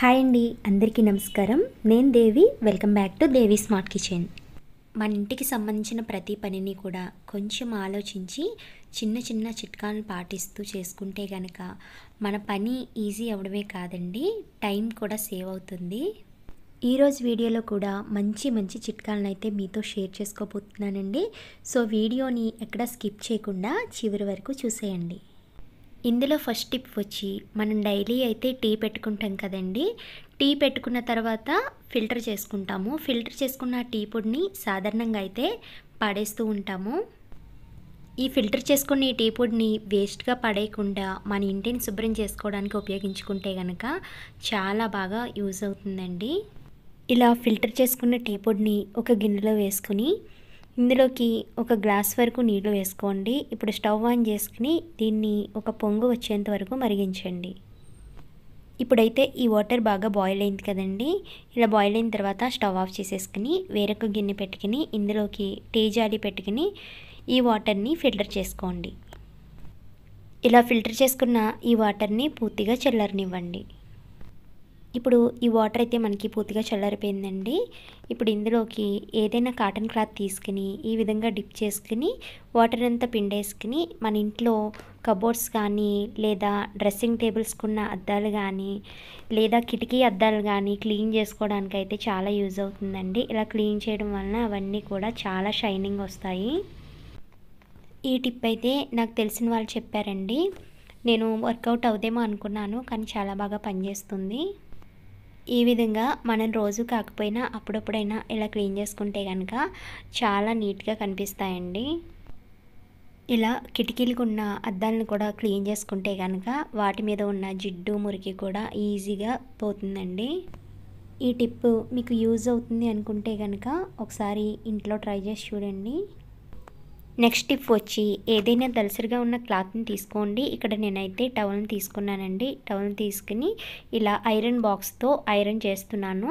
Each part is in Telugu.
హాయ్ అండి అందరికీ నమస్కారం నేను Devi welcome back to Devi smart kitchen మన ఇంటికి సంబంధించిన ప్రతి పనిని కూడా కొంచెం ఆలోచించి చిన్న చిన్న చిట్కాలను పాటిస్తూ చేసుకుంటే కనుక మన పని ఈజీ అవ్వడమే కాదండి టైం కూడా సేవ్ అవుతుంది ఈరోజు వీడియోలో కూడా మంచి మంచి చిట్కాలను అయితే మీతో షేర్ చేసుకోబోతున్నానండి సో వీడియోని ఎక్కడ స్కిప్ చేయకుండా చివరి వరకు చూసేయండి ఇందులో ఫస్ట్ టిప్ వచ్చి మనం డైలీ అయితే టీ పెట్టుకుంటాం కదండి టీ పెట్టుకున్న తర్వాత ఫిల్టర్ చేసుకుంటాము ఫిల్టర్ చేసుకున్న టీ పొడిని సాధారణంగా అయితే పడేస్తూ ఉంటాము ఈ ఫిల్టర్ చేసుకున్న ఈ టీ పొడిని వేస్ట్గా పడేయకుండా మన ఇంటిని శుభ్రం చేసుకోవడానికి ఉపయోగించుకుంటే కనుక చాలా బాగా యూజ్ అవుతుందండి ఇలా ఫిల్టర్ చేసుకున్న టీ పొడిని ఒక గిన్నెలో వేసుకుని ఇందులోకి ఒక గ్లాస్ వరకు నీళ్లు వేసుకోండి ఇప్పుడు స్టవ్ ఆన్ చేసుకుని దీన్ని ఒక పొంగు వచ్చేంత వరకు మరిగించండి ఇప్పుడైతే ఈ వాటర్ బాగా బాయిల్ అయింది కదండి ఇలా బాయిల్ అయిన తర్వాత స్టవ్ ఆఫ్ చేసేసుకుని వేరొక గిన్నె పెట్టుకుని ఇందులోకి టీ జాలి పెట్టుకుని ఈ వాటర్ని ఫిల్టర్ చేసుకోండి ఇలా ఫిల్టర్ చేసుకున్న ఈ వాటర్ని పూర్తిగా చల్లరనివ్వండి ఇప్పుడు ఈ వాటర్ అయితే మనకి పూర్తిగా చల్లారిపోయిందండి ఇప్పుడు ఇందులోకి ఏదైనా కాటన్ క్లాత్ తీసుకుని ఈ విధంగా డిప్ చేసుకుని వాటర్ అంతా పిండేసుకుని మన ఇంట్లో కబోర్డ్స్ కానీ లేదా డ్రెస్సింగ్ టేబుల్స్కున్న అద్దాలు కానీ లేదా కిటికీ అద్దాలు కానీ క్లీన్ చేసుకోవడానికి అయితే చాలా యూజ్ అవుతుందండి ఇలా క్లీన్ చేయడం వలన అవన్నీ కూడా చాలా షైనింగ్ వస్తాయి ఈ టిప్ అయితే నాకు తెలిసిన వాళ్ళు చెప్పారండి నేను వర్కౌట్ అవుదేమో అనుకున్నాను కానీ చాలా బాగా పనిచేస్తుంది ఈ విధంగా మనం రోజు కాకపోయినా అప్పుడప్పుడైనా ఇలా క్లీన్ చేసుకుంటే కనుక చాలా నీట్గా కనిపిస్తాయండి ఇలా కిటికీలకు ఉన్న అద్దాలను కూడా క్లీన్ చేసుకుంటే కనుక వాటి మీద ఉన్న జిడ్డు మురికి కూడా ఈజీగా పోతుందండి ఈ టిప్పు మీకు యూజ్ అవుతుంది అనుకుంటే కనుక ఒకసారి ఇంట్లో ట్రై చేసి చూడండి నెక్స్ట్ టిప్ వచ్చి ఏదైనా దలసరిగా ఉన్న క్లాత్ని తీసుకోండి ఇక్కడ నేనైతే టవల్ని తీసుకున్నానండి టవల్ని తీసుకుని ఇలా ఐరన్ బాక్స్తో ఐరన్ చేస్తున్నాను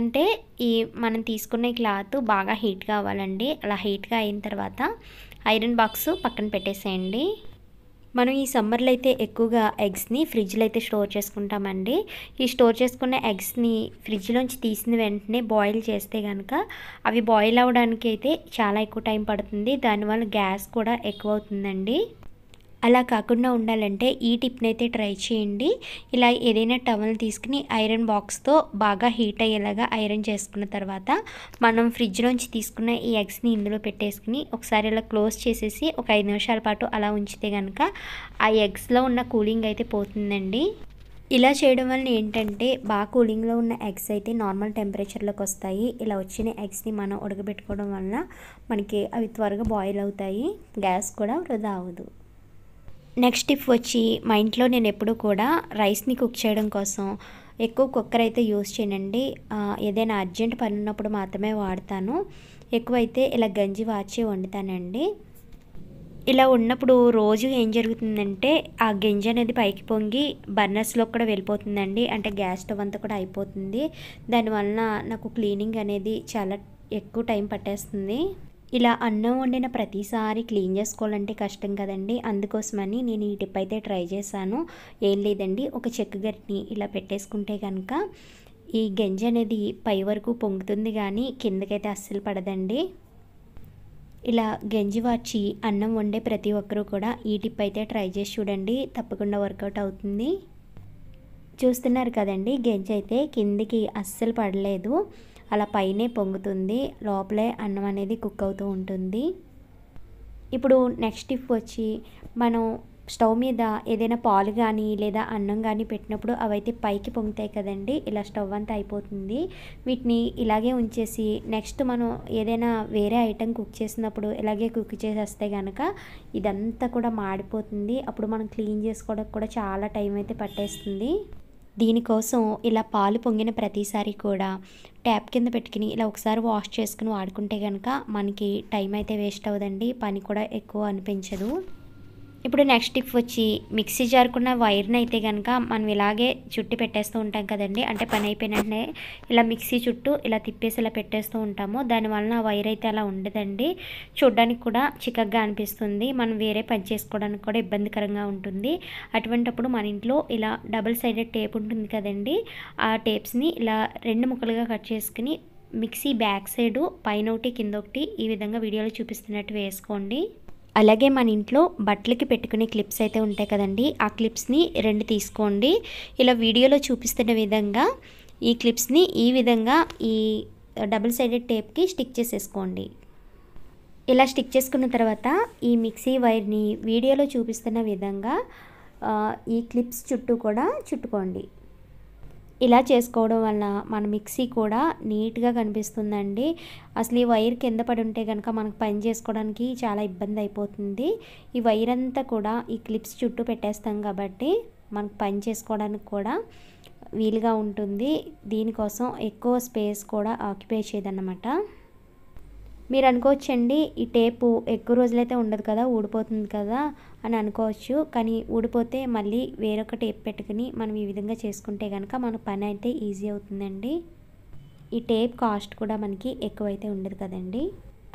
అంటే ఈ మనం తీసుకునే క్లాత్ బాగా హీట్గా అవ్వాలండి అలా హీట్గా అయిన తర్వాత ఐరన్ బాక్స్ పక్కన పెట్టేసేయండి మనం ఈ సమ్మర్లో అయితే ఎక్కువగా ఎగ్స్ని ఫ్రిడ్జ్లో అయితే స్టోర్ చేసుకుంటామండి ఈ స్టోర్ చేసుకున్న ఎగ్స్ని ఫ్రిడ్జ్లోంచి తీసిన వెంటనే బాయిల్ చేస్తే కనుక అవి బాయిల్ అవ్వడానికి అయితే చాలా ఎక్కువ టైం పడుతుంది దానివల్ల గ్యాస్ కూడా ఎక్కువ అవుతుందండి అలా కాకుండా ఉండాలంటే ఈ టిప్ని అయితే ట్రై చేయండి ఇలా ఏదైనా టవల్ తీసుకుని ఐరన్ బాక్స్తో బాగా హీట్ అయ్యేలాగా ఐరన్ చేసుకున్న తర్వాత మనం ఫ్రిడ్జ్లోంచి తీసుకున్న ఈ ఎగ్స్ని ఇందులో పెట్టేసుకుని ఒకసారి ఇలా క్లోజ్ చేసేసి ఒక ఐదు నిమిషాల పాటు అలా ఉంచితే కనుక ఆ ఎగ్స్లో ఉన్న కూలింగ్ అయితే పోతుందండి ఇలా చేయడం వల్ల ఏంటంటే బాగా కూలింగ్లో ఉన్న ఎగ్స్ అయితే నార్మల్ టెంపరేచర్లోకి వస్తాయి ఇలా వచ్చిన ఎగ్స్ని మనం ఉడకబెట్టుకోవడం వల్ల మనకి అవి త్వరగా బాయిల్ అవుతాయి గ్యాస్ కూడా వృధా అవ్వదు నెక్స్ట్ టిప్ వచ్చి మా ఇంట్లో నేను ఎప్పుడూ కూడా రైస్ని కుక్ చేయడం కోసం ఎక్కువ కుక్కర్ అయితే యూస్ చేయనండి ఏదైనా అర్జెంట్ పని ఉన్నప్పుడు మాత్రమే వాడతాను ఎక్కువైతే ఇలా గంజి వాచి వండుతానండి ఇలా ఉన్నప్పుడు రోజు ఏం జరుగుతుందంటే ఆ గింజ అనేది పైకి పొంగి బర్నర్స్లో కూడా వెళ్ళిపోతుందండి అంటే గ్యాస్ స్టవ్ అంతా కూడా అయిపోతుంది దానివలన నాకు క్లీనింగ్ అనేది చాలా ఎక్కువ టైం పట్టేస్తుంది ఇలా అన్నం వండిన ప్రతిసారి క్లీన్ చేసుకోవాలంటే కష్టం కదండి అందుకోసమని నేను ఈ టిప్ అయితే ట్రై చేశాను ఏం లేదండి ఒక చెక్క గట్టిని ఇలా పెట్టేసుకుంటే కనుక ఈ గంజి అనేది పై వరకు పొంగుతుంది కానీ కిందకైతే అస్సలు పడదండి ఇలా గంజి వార్చి అన్నం వండే ప్రతి ఒక్కరూ కూడా ఈ టిప్ అయితే ట్రై చేసి చూడండి తప్పకుండా వర్కౌట్ అవుతుంది చూస్తున్నారు కదండి గంజి అయితే కిందికి అస్సలు పడలేదు అలా పైనే పొంగుతుంది లోపలే అన్నం అనేది కుక్ అవుతూ ఉంటుంది ఇప్పుడు నెక్స్ట్ టిప్ వచ్చి మనం స్టవ్ మీద ఏదైనా పాలు కానీ లేదా అన్నం కానీ పెట్టినప్పుడు అవైతే పైకి పొంగుతాయి కదండి ఇలా స్టవ్ అంతా అయిపోతుంది వీటిని ఇలాగే ఉంచేసి నెక్స్ట్ మనం ఏదైనా వేరే ఐటెం కుక్ చేసినప్పుడు ఇలాగే కుక్ చేసేస్తే కనుక ఇదంతా కూడా మాడిపోతుంది అప్పుడు మనం క్లీన్ చేసుకోవడానికి కూడా చాలా టైం అయితే పట్టేస్తుంది దీనికోసం ఇలా పాలు పొంగిన ప్రతిసారి కూడా ట్యాప్ కింద పెట్టుకుని ఇలా ఒకసారి వాష్ చేసుకుని వాడుకుంటే కనుక మనకి టైం అయితే వేస్ట్ అవ్వదండి పని కూడా ఎక్కువ అనిపించదు ఇప్పుడు నెక్స్ట్ టిప్ వచ్చి మిక్సీ జారుకున్న వైర్ని అయితే కనుక మనం ఇలాగే చుట్టి పెట్టేస్తూ ఉంటాం కదండి అంటే పని అయిపోయిన ఇలా మిక్సీ చుట్టూ ఇలా తిప్పేసి ఇలా పెట్టేస్తూ ఉంటాము దానివలన ఆ వైర్ అయితే అలా ఉండదండి చూడడానికి కూడా చిక్కగా అనిపిస్తుంది మనం వేరే పని చేసుకోవడానికి కూడా ఇబ్బందికరంగా ఉంటుంది అటువంటప్పుడు మన ఇంట్లో ఇలా డబుల్ సైడెడ్ టేప్ ఉంటుంది కదండి ఆ టేప్స్ని ఇలా రెండు ముక్కలుగా కట్ చేసుకుని మిక్సీ బ్యాక్ సైడు పైన ఒకటి కింద ఒకటి ఈ విధంగా వీడియోలో చూపిస్తున్నట్టు వేసుకోండి అలాగే మన ఇంట్లో బట్టలకి పెట్టుకునే క్లిప్స్ అయితే ఉంటాయి కదండి ఆ క్లిప్స్ని రెండు తీసుకోండి ఇలా వీడియోలో చూపిస్తున్న విధంగా ఈ క్లిప్స్ని ఈ విధంగా ఈ డబుల్ సైడెడ్ టేప్కి స్టిక్ చేసేసుకోండి ఇలా స్టిక్ చేసుకున్న తర్వాత ఈ మిక్సీ వైర్ని వీడియోలో చూపిస్తున్న విధంగా ఈ క్లిప్స్ చుట్టూ కూడా చుట్టుకోండి ఇలా చేసుకోవడం వల్ల మన మిక్సీ కూడా నీట్గా కనిపిస్తుందండి అసలు ఈ వైర్ కింద పడి ఉంటే కనుక మనకు పని చేసుకోవడానికి చాలా ఇబ్బంది అయిపోతుంది ఈ వైర్ అంతా కూడా ఈ క్లిప్స్ చుట్టూ పెట్టేస్తాం కాబట్టి మనకు పని చేసుకోవడానికి కూడా వీలుగా ఉంటుంది దీనికోసం ఎక్కువ స్పేస్ కూడా ఆక్యుపై చేయదన్నమాట మీరు అనుకోవచ్చండి ఈ టేపు ఎక్కువ రోజులైతే ఉండదు కదా ఊడిపోతుంది కదా అని అనుకోవచ్చు కానీ ఊడిపోతే మళ్ళీ వేరొక టేప్ పెట్టుకుని మనం ఈ విధంగా చేసుకుంటే కనుక మన పని అయితే ఈజీ అవుతుందండి ఈ టేప్ కాస్ట్ కూడా మనకి ఎక్కువైతే ఉండదు కదండి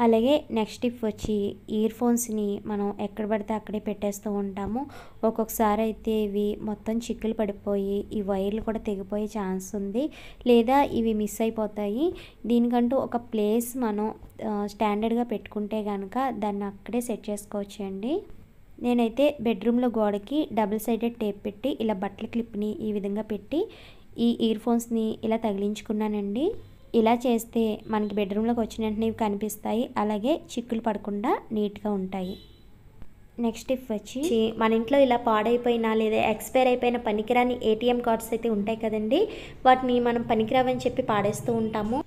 అలాగే నెక్స్ట్ టిప్ వచ్చి ఇయర్ ఫోన్స్ని మనం ఎక్కడ పడితే అక్కడే పెట్టేస్తూ ఉంటాము ఒక్కొక్కసారి అయితే ఇవి మొత్తం చిక్కులు పడిపోయి ఈ వైర్లు కూడా తెగిపోయే ఛాన్స్ ఉంది లేదా ఇవి మిస్ అయిపోతాయి దీనికంటూ ఒక ప్లేస్ మనం స్టాండర్డ్గా పెట్టుకుంటే కనుక దాన్ని అక్కడే సెట్ చేసుకోవచ్చు అండి నేనైతే బెడ్రూమ్లో గోడకి డబుల్ సైడెడ్ టేప్ పెట్టి ఇలా బట్టల క్లిప్ని ఈ విధంగా పెట్టి ఈ ఇయర్ ఫోన్స్ని ఇలా తగిలించుకున్నానండి ఇలా చేస్తే మనకి బెడ్రూమ్లోకి వచ్చిన వెంటనే కనిపిస్తాయి అలాగే చిక్కులు పడకుండా నీట్గా ఉంటాయి నెక్స్ట్ ఇఫ్ వచ్చి మన ఇంట్లో ఇలా పాడైపోయినా లేదా ఎక్స్పైర్ అయిపోయిన పనికిరాని ఏటీఎం కార్డ్స్ అయితే ఉంటాయి కదండి వాటిని మనం పనికిరావని చెప్పి పాడేస్తూ ఉంటాము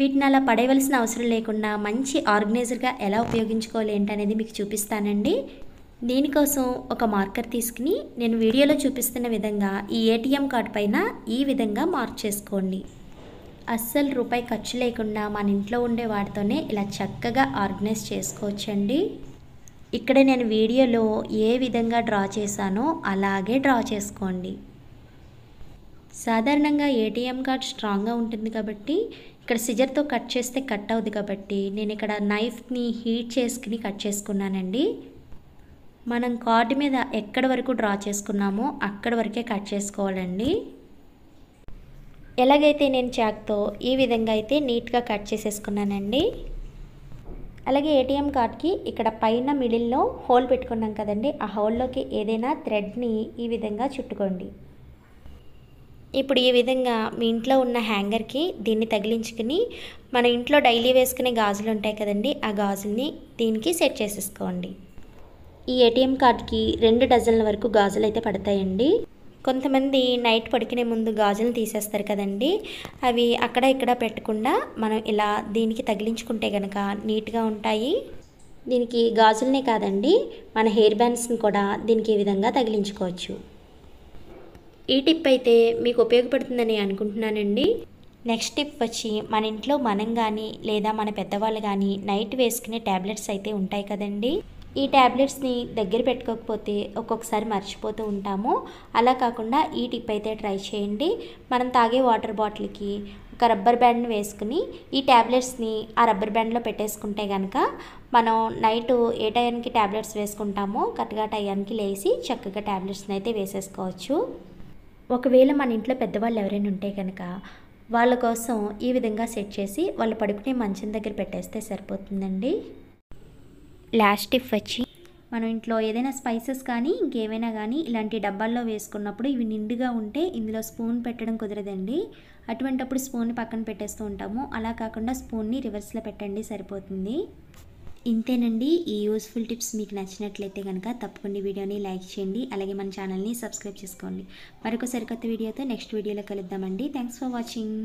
వీటిని అలా పడేయవలసిన అవసరం లేకుండా మంచి ఆర్గనైజర్గా ఎలా ఉపయోగించుకోవాలి ఏంటనేది మీకు చూపిస్తానండి దీనికోసం ఒక మార్కర్ తీసుకుని నేను వీడియోలో చూపిస్తున్న విధంగా ఈ ఏటీఎం కార్డ్ పైన ఈ విధంగా మార్క్ చేసుకోండి అస్సలు రూపాయి ఖర్చు లేకుండా మన ఇంట్లో ఉండే వాటితోనే ఇలా చక్కగా ఆర్గనైజ్ చేసుకోవచ్చండి ఇక్కడ నేను వీడియోలో ఏ విధంగా డ్రా చేశానో అలాగే డ్రా చేసుకోండి సాధారణంగా ఏటీఎం కార్డ్ స్ట్రాంగ్గా ఉంటుంది కాబట్టి ఇక్కడ సిజర్తో కట్ చేస్తే కట్ అవుతుంది కాబట్టి నేను ఇక్కడ నైఫ్ని హీట్ చేసుకుని కట్ చేసుకున్నానండి మనం కార్డు మీద ఎక్కడి వరకు డ్రా చేసుకున్నామో అక్కడి వరకే కట్ చేసుకోవాలండి ఎలాగైతే నేను చాక్తో ఈ విధంగా అయితే నీట్గా కట్ చేసేసుకున్నానండి అలాగే ఏటీఎం కార్డ్కి ఇక్కడ పైన మిడిల్లో హోల్ పెట్టుకున్నాం కదండి ఆ హోల్లోకి ఏదైనా థ్రెడ్ని ఈ విధంగా చుట్టుకోండి ఇప్పుడు ఈ విధంగా మీ ఇంట్లో ఉన్న హ్యాంగర్కి దీన్ని తగిలించుకుని మన ఇంట్లో డైలీ వేసుకునే గాజులు ఉంటాయి కదండి ఆ గాజుల్ని దీనికి సెట్ చేసేసుకోండి ఈ ఏటీఎం కార్డ్కి రెండు డజన్ల వరకు గాజులు అయితే పడతాయండి కొంతమంది నైట్ పడుకునే ముందు గాజులు తీసేస్తారు కదండి అవి అక్కడ ఇక్కడ పెట్టకుండా మనం ఇలా దీనికి తగిలించుకుంటే కనుక నీట్గా ఉంటాయి దీనికి గాజులనే కాదండి మన హెయిర్ బ్యాండ్స్ని కూడా దీనికి ఈ విధంగా తగిలించుకోవచ్చు ఈ టిప్ అయితే మీకు ఉపయోగపడుతుందని అనుకుంటున్నానండి నెక్స్ట్ టిప్ వచ్చి మన ఇంట్లో మనం కానీ లేదా మన పెద్దవాళ్ళు కానీ నైట్ వేసుకునే ట్యాబ్లెట్స్ అయితే ఉంటాయి కదండీ ఈ ట్యాబ్లెట్స్ని దగ్గర పెట్టుకోకపోతే ఒక్కొక్కసారి మర్చిపోతూ ఉంటాము అలా కాకుండా ఈ టిప్ అయితే ట్రై చేయండి మనం తాగే వాటర్ బాటిల్కి ఒక రబ్బర్ బ్యాండ్ని వేసుకుని ఈ ట్యాబ్లెట్స్ని ఆ రబ్బర్ బ్యాండ్లో పెట్టేసుకుంటే కనుక మనం నైట్ ఏ టైంకి ట్యాబ్లెట్స్ వేసుకుంటామో కరెక్ట్గా టైంకి లేచి చక్కగా ట్యాబ్లెట్స్ని అయితే వేసేసుకోవచ్చు ఒకవేళ మన ఇంట్లో పెద్దవాళ్ళు ఎవరైనా ఉంటే కనుక వాళ్ళ కోసం ఈ విధంగా సెట్ చేసి వాళ్ళు పడుకునే మంచం దగ్గర పెట్టేస్తే సరిపోతుందండి లాస్ట్ టిఫ్ వచ్చి మనం ఇంట్లో ఏదైనా స్పైసెస్ కానీ ఇంకేమైనా కానీ ఇలాంటి డబ్బాల్లో వేసుకున్నప్పుడు ఇవి నిండుగా ఉంటే ఇందులో స్పూన్ పెట్టడం కుదరదండి అటువంటప్పుడు స్పూన్ పక్కన పెట్టేస్తూ ఉంటాము అలా కాకుండా స్పూన్ని రివర్స్లో పెట్టండి సరిపోతుంది ఇంతేనండి ఈ యూస్ఫుల్ టిప్స్ మీకు నచ్చినట్లయితే కనుక తప్పకుండా వీడియోని లైక్ చేయండి అలాగే మన ఛానల్ని సబ్స్క్రైబ్ చేసుకోండి మరొక సరికొత్త వీడియోతో నెక్స్ట్ వీడియోలో కలుద్దామండి థ్యాంక్స్ ఫర్ వాచింగ్